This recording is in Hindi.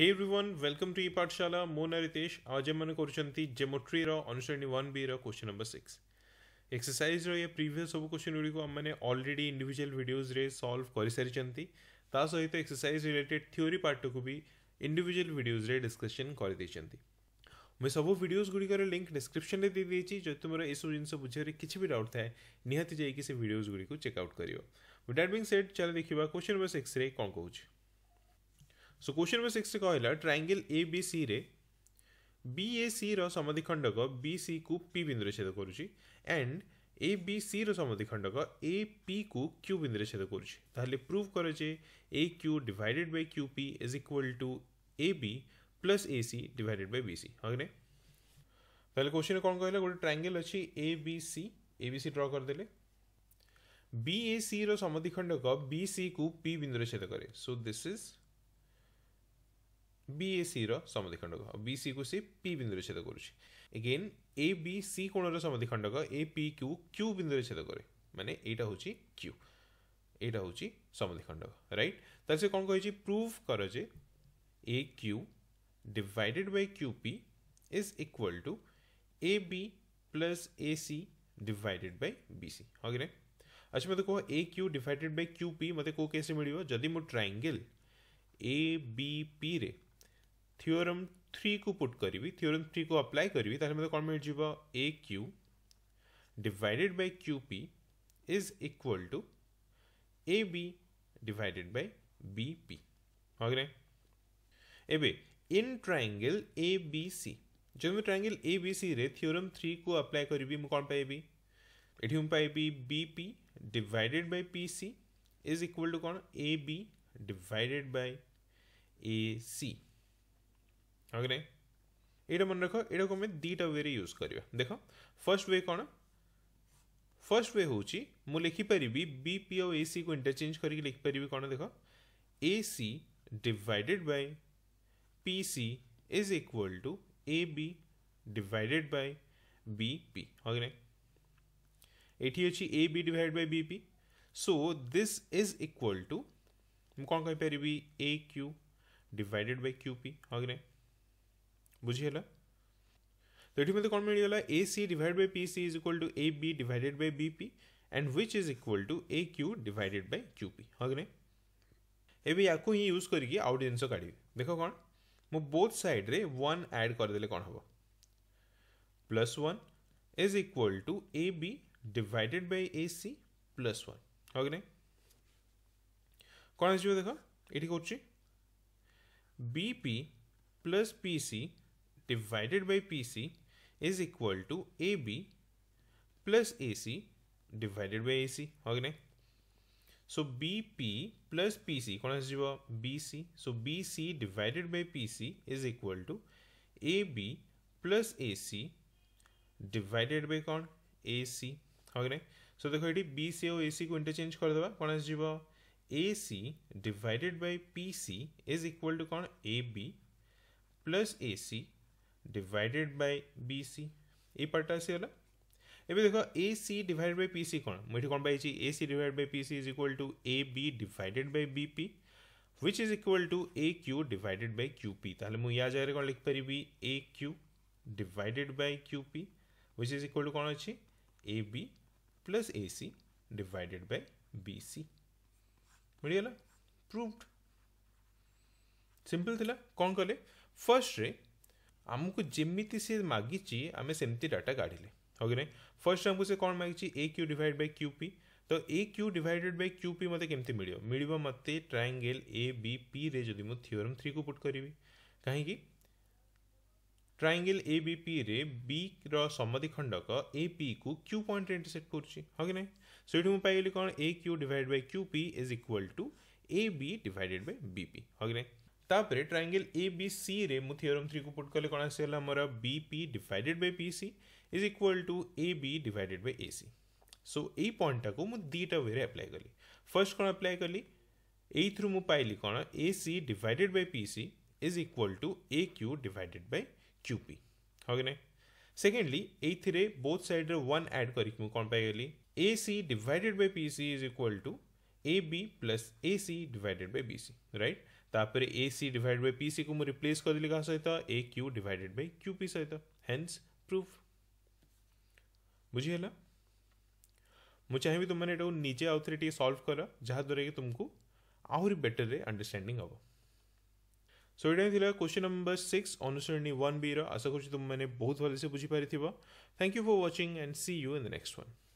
Hey everyone, welcome पाठशाला मो ना Ritesh. आज हम करुँच जेमोट्री रन श्रेणी वन बी रोश्चन नंबर सिक्स एक्सरसाइज रे प्रिवियस सब क्वेश्चन गुड़क आम अलरेडी इंडिविजुआल भिडियोज सल्व कर सारी सहित एक्सरसाइज रिलेटेड थीओरी पार्ट को भी इंडिविजुआल भिडियोज डिस्कसन कर मुझे सब भिडियोज गुड़िकर लिंक डिस्क्रिप्सन में देदी जब तुम यू जिन बुझे किसी भी डाउट थाए निहाती जाइए से भिडियोज गुड़ी चेकआउट कर दैट बिंग सेट चल देखा क्वेश्चन नंबर सिक्स कौन कौन So question number 6 କହିଲା triangle ABC ରେ BAC ର ସମଧିଖଣ୍ଡକ BC କୁ P ବିନ୍ଦୁରେ ଛେଦ କରୁଛି and ABC ର ସମଧିଖଣ୍ଡକ AP କୁ Q ବିନ୍ଦୁରେ ଛେଦ କରୁଛି ତାହେଲେ ପ୍ରୁଭ୍ କର ଯେ AQ divided by QP is equal to AB plus AC divided by BC ହଁ କି ନାଇଁ ତାହେଲେ क्वेश्चन କ'ଣ କହିଲା ଗୋଟେ ଟ୍ରାଙ୍ଗେଲ୍ ଅଛି ABC ABC ଡ୍ର କରିଦେଲେ BAC ର ସମଧିଖଣ୍ଡକ BC କୁ P ବିନ୍ଦୁରେ ଛେଦ କରେ ସୋ ଦିସ୍ ଇଜ୍ ବିଏସିର ସମଧିଖଣ୍ଡକ ଆଉ ବି ସିକୁ ସେ ପି ବିନ୍ଦୁରେ ଛେଦ କରୁଛି ଏଗେନ୍ ଏ ବି ସି କୋଣର ସମଧିଖଣ୍ଡକ ଏ ପି କ୍ୟୁ କ୍ୟୁ ବିନ୍ଦୁରେ ଛେଦ କରେ ମାନେ ଏଇଟା ହେଉଛି କ୍ୟୁ ଏଇଟା ହେଉଛି ସମଧିଖଣ୍ଡକ ରାଇଟ୍ ତାହେଲେ ସେ କ'ଣ କହିଛି ପ୍ରୁଭ୍ କର ଯେ A Q divided by Q P is equal to A B plus A C divided by B C ହଁ କି ନାଇଁ ଆଚ୍ଛା ମୋତେ କୁହ A Q divided by Q P ମୋତେ କେଉଁ କେସ୍ରେ ମିଳିବ ଯଦି ମୁଁ ଟ୍ରାଙ୍ଗେଲ୍ ଏ ବି ପିରେ थिओरम थ्री को पुट करी थिओरम थ्री को अप्लाय करी मतलब कौन मिल A Q divided by Q P is equal to A B divided by B P हो गए एबे इन ट्राएंगल ए बी सी जो मैं ट्राएंगल ए बी सी रे थिओरम थ्री को अप्लाय करी मु कौन पाइबि एटी मु पाइबी B P divided by P C is equal to कौन A B divided by A C हाँ ये मन रख ये आम दीटा वे यूज कर देख फर्स्ट वे कौन फर्स्ट वे हूँ मुझिपर बीपी आ सी को इंटरचेज करके लिखिपर कौन देख A C divided by P C is equal to A B divided by B P हाँ कि नहीं A B divided by B P so this is equal to मु कौन कहीपरि A Q divided by Q P हाँ कि नहीं बुझे तो ये मतलब कौन मिलगला A C divide by P C is equal to A B divided by B P and which is equal to A Q divided by Q P हाँ ना एवं या यूज करके आउ जिन काढ़ी देख कौन मु बोथ सैड्रे वन आड करदे कौन हम plus one is equal to A B divided by A C plus one हाँ कि ना कौन आस देख ये कर P plus P C divided by PC is equal to AB plus AC divided by AC. Okay. So BP plus PC, कौन सा BC, so BC divided by PC is equal to AB plus AC divided by कौन AC, okay? So the ये BC और AC को interchange कर दबा, कौन सा AC divided by PC is equal to कौन AB plus AC divided by B C ए पार्टा से होला एबे देखो A C divided by P C कोन मेठी कोन बाई छी A C divided by P C is equal to A B divided by B P which is equal to A Q divided by Q P ताले मु या जगह रे कोन लिख परबी A Q divided by Q P which is equal to कोन अछि A B plus A C divided by B C मिलियला प्रूव्ड सिंपल थिला कोन कले फर्स्ट रे ଆମକୁ ଯେମିତି ସେ ମାଗିଛି ଆମେ ସେମିତି ଡାଟା କାଢ଼ିଲେ ହଉ କି ନାହିଁ ଫର୍ଷ୍ଟ ଆମକୁ ସେ କ'ଣ ମାଗିଛି A Q divide by Q P ତ A Q divided by Q P ମୋତେ କେମିତି ମିଳିବ ମିଳିବ ମୋତେ ଟ୍ରାଙ୍ଗେଲ୍ ଏ ବି ପିରେ ଯଦି ମୁଁ ଥିଓରମ୍ ଥ୍ରୀକୁ ପୁଟ୍ କରିବି କାହିଁକି ଟ୍ରାଙ୍ଗେଲ୍ ଏ ବି ପିରେ ବିର ସମଦି ଖଣ୍ଡକ ଏ ପିକୁ କ୍ୟୁ ପଏଣ୍ଟରେ ଇଣ୍ଟରସେକ୍ଟ କରୁଛି ହଁ କି ନାହିଁ ସେଇଠୁ ମୁଁ ପାଇଗଲି କ'ଣ A Q divide by Q P is equal to A B divided by B P ହଁ କି ନାହିଁ तापर ट्राइंगल ए बी सी रे मु थ्योरम थ्री को पुट कले कौन आसी मोर B P divided by P C is equal to A B divided by A C so यही पॉइंटा को मुझे दुटा वे आप्लाय कली फर्स्ट कौन आप्लाय कली यू मुझे पाइली कौन A C divided by P C is equal to A Q divided by Q P हाँ कि ना सेकेंडली ये बोथ सैड्रे वन आड कर कौन A C divided by P C is equal to A B plus A C divided by B C right right? तापर A C divide by P C को मुझे रिप्लेस कर दिली का सहित A Q divided by Q P सहित हेन्स प्रूफ बुझीगला मुझे चाहे भी तुमने यू निजे आउ थे सल्व कर जहाद्वारा कि तुमको आहरी बेटर अंडरस्टैंडिंग हम सो यहाँ क्वेश्चन नंबर सिक्स अनुसरणी वन बी रशा कर बहुत भले से बुझीपारी thank you for watching and see you in the next one